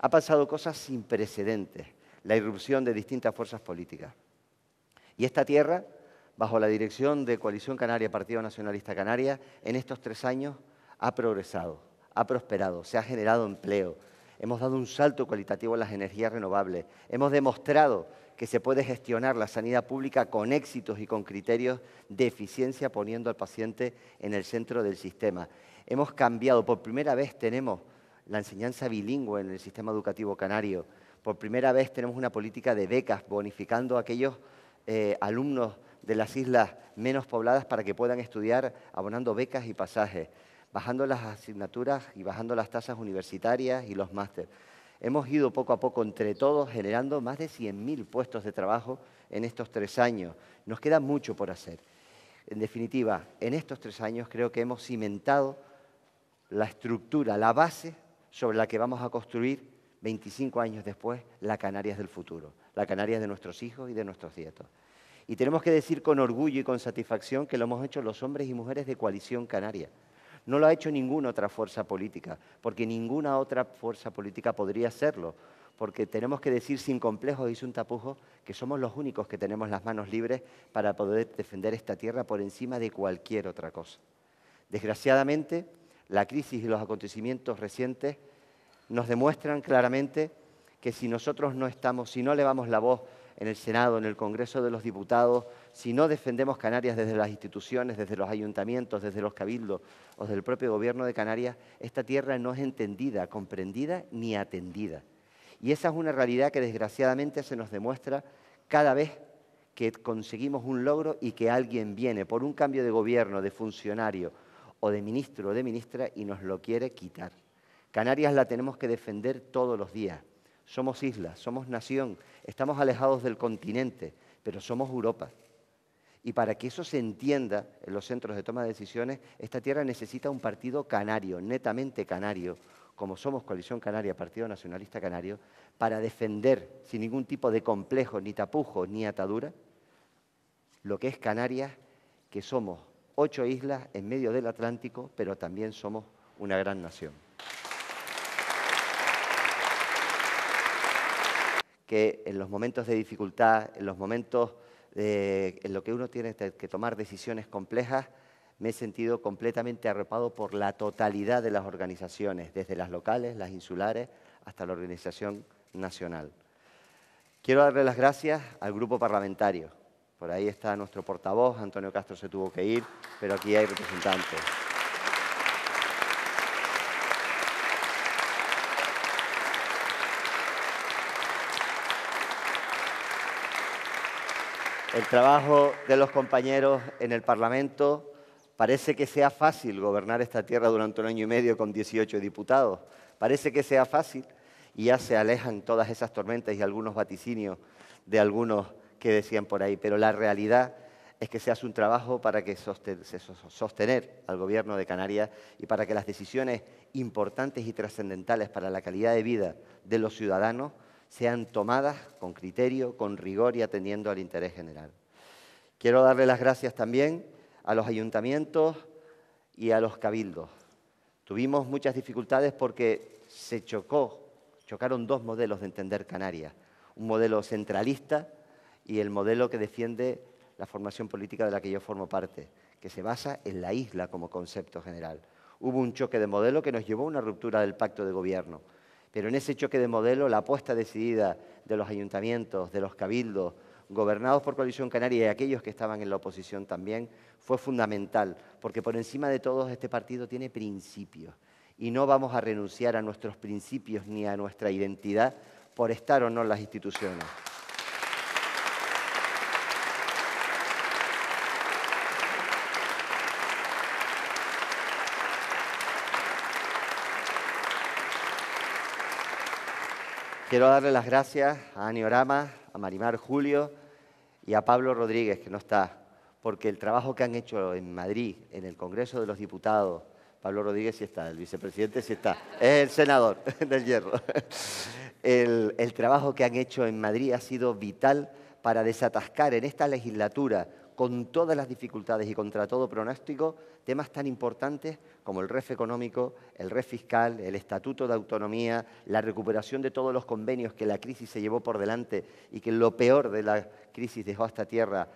ha pasado cosas sin precedentes, la irrupción de distintas fuerzas políticas. Y esta tierra, bajo la dirección de Coalición Canaria, Partido Nacionalista Canaria, en estos tres años ha progresado, ha prosperado, se ha generado empleo, hemos dado un salto cualitativo a las energías renovables, hemos demostrado que se puede gestionar la sanidad pública con éxitos y con criterios de eficiencia poniendo al paciente en el centro del sistema. Hemos cambiado, por primera vez tenemos la enseñanza bilingüe en el sistema educativo canario. Por primera vez tenemos una política de becas, bonificando a aquellos eh, alumnos de las islas menos pobladas para que puedan estudiar abonando becas y pasajes, bajando las asignaturas y bajando las tasas universitarias y los máster. Hemos ido poco a poco entre todos generando más de 100.000 puestos de trabajo en estos tres años. Nos queda mucho por hacer. En definitiva, en estos tres años creo que hemos cimentado la estructura, la base sobre la que vamos a construir 25 años después la Canarias del futuro, la Canarias de nuestros hijos y de nuestros nietos. Y tenemos que decir con orgullo y con satisfacción que lo hemos hecho los hombres y mujeres de coalición canaria. No lo ha hecho ninguna otra fuerza política, porque ninguna otra fuerza política podría hacerlo, porque tenemos que decir sin complejos y sin tapujos que somos los únicos que tenemos las manos libres para poder defender esta tierra por encima de cualquier otra cosa. Desgraciadamente, la crisis y los acontecimientos recientes nos demuestran claramente que si nosotros no estamos, si no elevamos la voz en el Senado, en el Congreso de los Diputados, si no defendemos Canarias desde las instituciones, desde los ayuntamientos, desde los cabildos o desde el propio gobierno de Canarias, esta tierra no es entendida, comprendida ni atendida. Y esa es una realidad que desgraciadamente se nos demuestra cada vez que conseguimos un logro y que alguien viene por un cambio de gobierno, de funcionario, o de ministro o de ministra y nos lo quiere quitar. Canarias la tenemos que defender todos los días. Somos islas, somos nación, estamos alejados del continente, pero somos Europa. Y para que eso se entienda en los centros de toma de decisiones, esta tierra necesita un partido canario, netamente canario, como somos Coalición Canaria, Partido Nacionalista Canario, para defender sin ningún tipo de complejo, ni tapujo, ni atadura, lo que es Canarias, que somos ocho islas en medio del Atlántico, pero también somos una gran nación. Que en los momentos de dificultad, en los momentos de, en los que uno tiene que tomar decisiones complejas, me he sentido completamente arropado por la totalidad de las organizaciones, desde las locales, las insulares, hasta la organización nacional. Quiero darle las gracias al grupo parlamentario, por ahí está nuestro portavoz, Antonio Castro se tuvo que ir, pero aquí hay representantes. El trabajo de los compañeros en el Parlamento parece que sea fácil gobernar esta tierra durante un año y medio con 18 diputados. Parece que sea fácil y ya se alejan todas esas tormentas y algunos vaticinios de algunos que decían por ahí, pero la realidad es que se hace un trabajo para que sostener al gobierno de Canarias y para que las decisiones importantes y trascendentales para la calidad de vida de los ciudadanos sean tomadas con criterio, con rigor y atendiendo al interés general. Quiero darle las gracias también a los ayuntamientos y a los cabildos. Tuvimos muchas dificultades porque se chocó, chocaron dos modelos de entender Canarias. Un modelo centralista y el modelo que defiende la formación política de la que yo formo parte, que se basa en la isla como concepto general. Hubo un choque de modelo que nos llevó a una ruptura del pacto de gobierno, pero en ese choque de modelo la apuesta decidida de los ayuntamientos, de los cabildos, gobernados por Coalición Canaria y aquellos que estaban en la oposición también, fue fundamental, porque por encima de todos este partido tiene principios y no vamos a renunciar a nuestros principios ni a nuestra identidad por estar o no en las instituciones. Quiero darle las gracias a Aniorama, a Marimar Julio y a Pablo Rodríguez, que no está, porque el trabajo que han hecho en Madrid, en el Congreso de los Diputados, Pablo Rodríguez sí está, el vicepresidente sí está, es el senador del Hierro. El, el trabajo que han hecho en Madrid ha sido vital para desatascar en esta legislatura con todas las dificultades y contra todo pronóstico, temas tan importantes como el REF económico, el REF fiscal, el Estatuto de Autonomía, la recuperación de todos los convenios que la crisis se llevó por delante y que lo peor de la crisis dejó eh, a esta tierra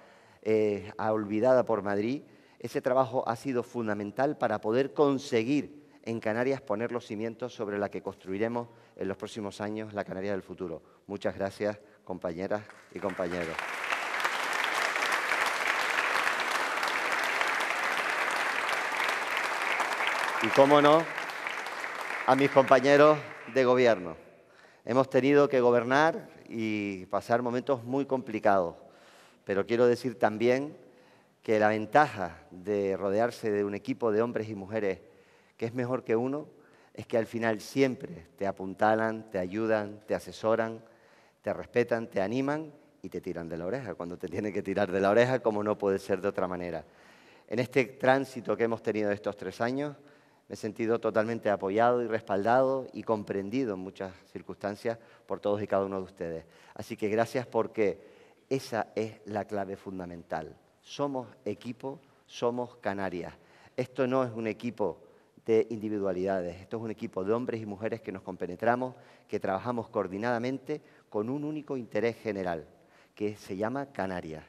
olvidada por Madrid. Ese trabajo ha sido fundamental para poder conseguir en Canarias poner los cimientos sobre la que construiremos en los próximos años la Canaria del futuro. Muchas gracias, compañeras y compañeros. y, cómo no, a mis compañeros de gobierno. Hemos tenido que gobernar y pasar momentos muy complicados, pero quiero decir también que la ventaja de rodearse de un equipo de hombres y mujeres que es mejor que uno es que al final siempre te apuntalan, te ayudan, te asesoran, te respetan, te animan y te tiran de la oreja, cuando te tienen que tirar de la oreja, como no puede ser de otra manera. En este tránsito que hemos tenido estos tres años, me he sentido totalmente apoyado y respaldado y comprendido en muchas circunstancias por todos y cada uno de ustedes. Así que gracias porque esa es la clave fundamental. Somos equipo, somos Canarias. Esto no es un equipo de individualidades, esto es un equipo de hombres y mujeres que nos compenetramos, que trabajamos coordinadamente con un único interés general, que se llama Canarias.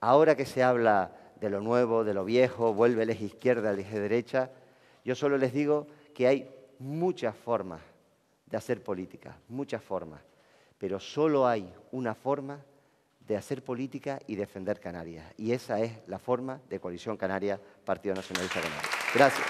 Ahora que se habla de lo nuevo, de lo viejo, vuelve el eje izquierda, el eje derecha, yo solo les digo que hay muchas formas de hacer política, muchas formas, pero solo hay una forma de hacer política y defender Canarias. Y esa es la forma de Coalición Canaria, Partido Nacionalista Canario. Gracias.